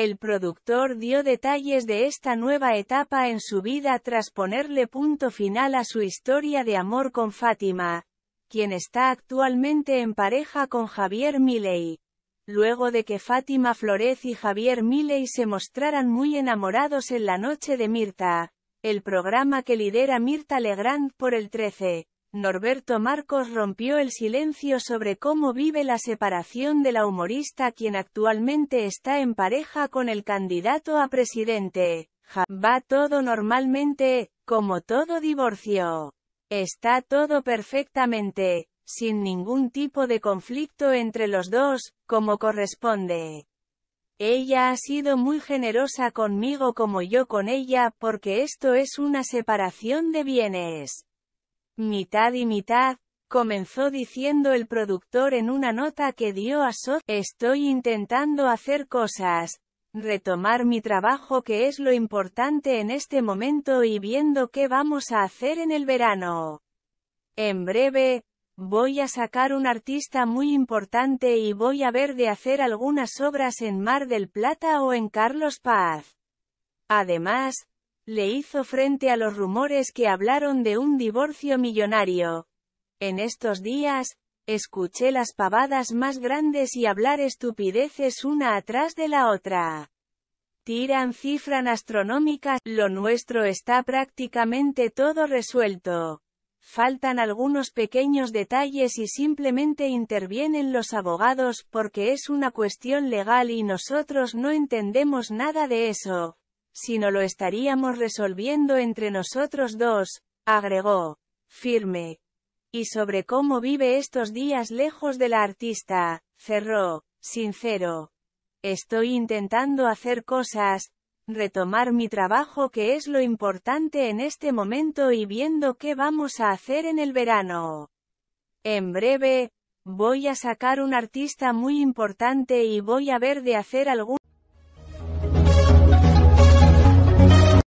El productor dio detalles de esta nueva etapa en su vida tras ponerle punto final a su historia de amor con Fátima, quien está actualmente en pareja con Javier Milei. Luego de que Fátima Flores y Javier Milei se mostraran muy enamorados en la noche de Mirta, el programa que lidera Mirta Legrand por el 13, Norberto Marcos rompió el silencio sobre cómo vive la separación de la humorista quien actualmente está en pareja con el candidato a presidente. va todo normalmente, como todo divorcio. Está todo perfectamente, sin ningún tipo de conflicto entre los dos, como corresponde. Ella ha sido muy generosa conmigo como yo con ella, porque esto es una separación de bienes mitad y mitad, comenzó diciendo el productor en una nota que dio a So, estoy intentando hacer cosas, retomar mi trabajo que es lo importante en este momento y viendo qué vamos a hacer en el verano. En breve, voy a sacar un artista muy importante y voy a ver de hacer algunas obras en Mar del Plata o en Carlos Paz. Además, le hizo frente a los rumores que hablaron de un divorcio millonario. En estos días, escuché las pavadas más grandes y hablar estupideces una atrás de la otra. Tiran cifran astronómicas, lo nuestro está prácticamente todo resuelto. Faltan algunos pequeños detalles y simplemente intervienen los abogados porque es una cuestión legal y nosotros no entendemos nada de eso sino lo estaríamos resolviendo entre nosotros dos, agregó, firme. Y sobre cómo vive estos días lejos de la artista, cerró, sincero. Estoy intentando hacer cosas, retomar mi trabajo que es lo importante en este momento y viendo qué vamos a hacer en el verano. En breve, voy a sacar un artista muy importante y voy a ver de hacer algún...